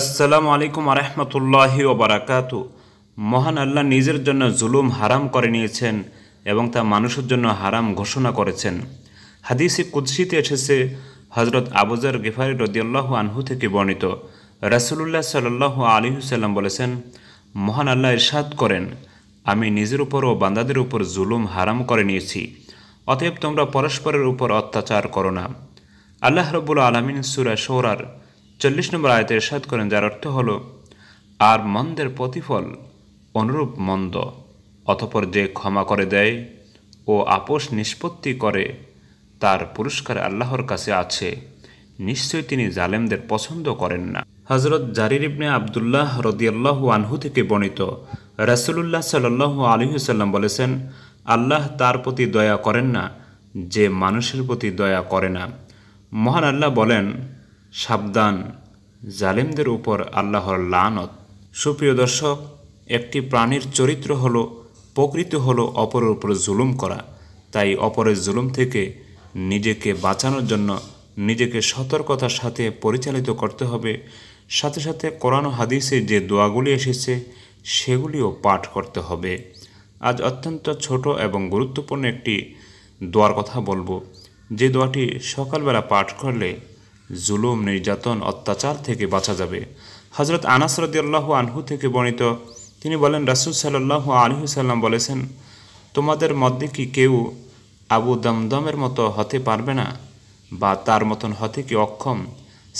আসসালামু আলাইকুম আরহামতুল্লাহি বারাকাত মহান আল্লাহ নিজের জন্য জুলুম হারাম করে নিয়েছেন এবং তা মানুষের জন্য হারাম ঘোষণা করেছেন হাদিসে কুদ্সিতে এসেছে হজরত আবুজার গেফারি রদিয়াল্লাহ আনহু থেকে বর্ণিত রাসুলুল্লাহ সাল্লাহ সাল্লাম বলেছেন মহান আল্লাহ ইরশাদ করেন আমি নিজের উপর ও বান্দাদের উপর জুলুম হারাম করে নিয়েছি অতএব তোমরা পরস্পরের উপর অত্যাচার করো না আল্লাহ রবুল আলমিন সুরা সৌরার চল্লিশ নম্বর আয়তে এরশাদ করেন যার অর্থ হল আর মন্দের প্রতিফল অনুরূপ মন্দ অতপর যে ক্ষমা করে দেয় ও আপোষ নিষ্পত্তি করে তার পুরস্কার আল্লাহর কাছে আছে নিশ্চয়ই তিনি জালেমদের পছন্দ করেন না হজরত জারির ইবনে আবদুল্লাহ রদিয়াল্লাহ আনহু থেকে বর্ণিত রাসুলুল্লাহ সাল্লাহ আলহিসাল্লাম বলেছেন আল্লাহ তার প্রতি দয়া করেন না যে মানুষের প্রতি দয়া করে না মহান আল্লাহ বলেন সাবধান জালেমদের উপর আল্লাহর লানত সুপ্রিয় দর্শক একটি প্রাণীর চরিত্র হল প্রকৃতি হল অপরের উপরে জুলুম করা তাই অপরের জুলুম থেকে নিজেকে বাঁচানোর জন্য নিজেকে সতর্কতার সাথে পরিচালিত করতে হবে সাথে সাথে কোরআন হাদিসে যে দোয়াগুলি এসেছে সেগুলিও পাঠ করতে হবে আজ অত্যন্ত ছোট এবং গুরুত্বপূর্ণ একটি দোয়ার কথা বলবো যে দোয়াটি সকালবেলা পাঠ করলে জুলুম নির্যাতন অত্যাচার থেকে বাঁচা যাবে হজরত আনাস আল্লাহ আনহু থেকে বর্ণিত তিনি বলেন রাসুল সাল্লাহ আলহু সাল্লাম বলেছেন তোমাদের মধ্যে কি কেউ আবু দমদমের মতো হতে পারবে না বা তার মতন হতে কি অক্ষম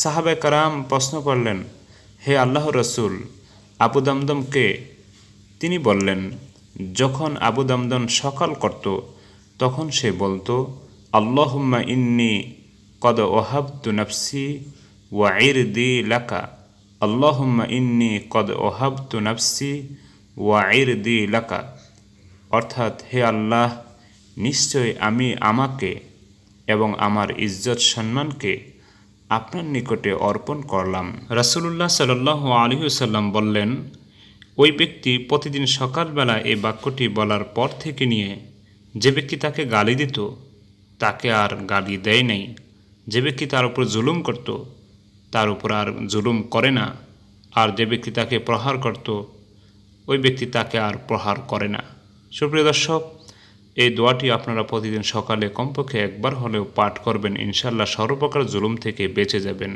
সাহাবে কারাম প্রশ্ন করলেন হে আল্লাহ রসুল আবু দমদম কে তিনি বললেন যখন আবু দমদম সকাল করত তখন সে বলতো আল্লাহ ইন্নি কদ ওয়াইর দি লাকা وعردي ইন্নি কদ ওহাব তু নফসি ওয়াইর দি লাকা অর্থাৎ হে আল্লাহ নিশ্চয় আমি আমাকে এবং আমার ইজ্জত সম্মানকে আপনার নিকটে অর্পণ করলাম সাল সাল্লাহ সাল্লাম বললেন ওই ব্যক্তি প্রতিদিন সকালবেলা এই বাক্যটি বলার পর থেকে নিয়ে যে ব্যক্তি তাকে গালি দিত তাকে আর গালি দেয় নাই যে ব্যক্তি তার উপর জুলুম করত তার উপর আর জুলুম করে না আর যে ব্যক্তি তাকে প্রহার করত ওই ব্যক্তি তাকে আর প্রহার করে না সুপ্রিয় দর্শক এই দোয়াটি আপনারা প্রতিদিন সকালে কমপক্ষে একবার হলেও পাঠ করবেন ইনশাল্লাহ সর্বপ্রকার জুলুম থেকে বেঁচে যাবেন